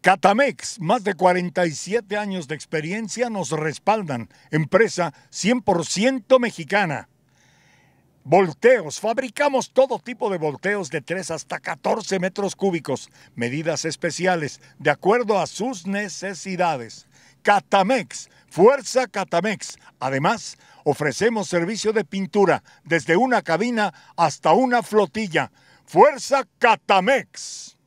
Catamex, más de 47 años de experiencia nos respaldan, empresa 100% mexicana. Volteos, fabricamos todo tipo de volteos de 3 hasta 14 metros cúbicos, medidas especiales, de acuerdo a sus necesidades. Catamex, Fuerza Catamex. Además, ofrecemos servicio de pintura desde una cabina hasta una flotilla. Fuerza Catamex.